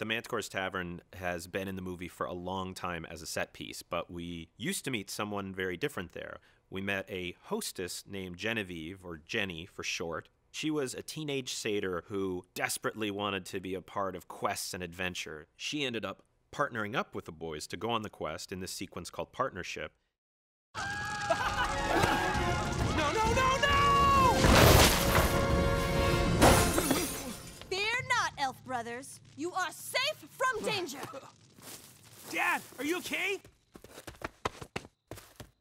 The Manticore's Tavern has been in the movie for a long time as a set piece, but we used to meet someone very different there. We met a hostess named Genevieve, or Jenny for short. She was a teenage satyr who desperately wanted to be a part of quests and adventure. She ended up partnering up with the boys to go on the quest in this sequence called Partnership. others, you are safe from danger! Dad, are you okay?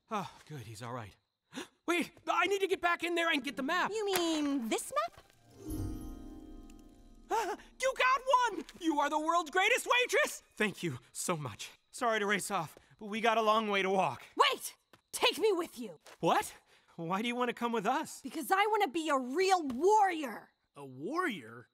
Oh, good, he's all right. Wait, I need to get back in there and get the map. You mean this map? you got one! You are the world's greatest waitress! Thank you so much. Sorry to race off, but we got a long way to walk. Wait! Take me with you! What? Why do you want to come with us? Because I want to be a real warrior! A warrior?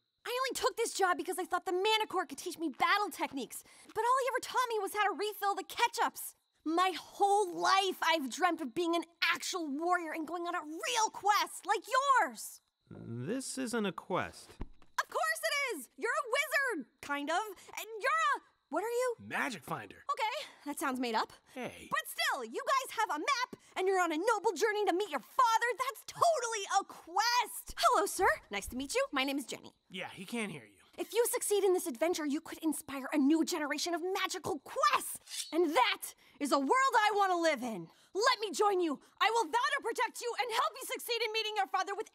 only took this job because I thought the manicore could teach me battle techniques, but all he ever taught me was how to refill the ketchups. My whole life I've dreamt of being an actual warrior and going on a real quest like yours. This isn't a quest. Of course it is! You're a wizard, kind of, and you're a what are you? Magic Finder. Okay, that sounds made up. Hey. But still, you guys have a map and you're on a noble journey to meet your father. That's totally a quest. Hello, sir. Nice to meet you. My name is Jenny. Yeah, he can hear you. If you succeed in this adventure, you could inspire a new generation of magical quests. And that is a world I want to live in. Let me join you. I will vow to protect you and help you succeed in meeting your father with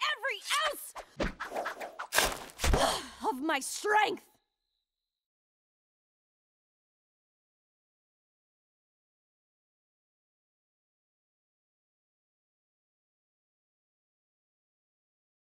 every ounce of my strength.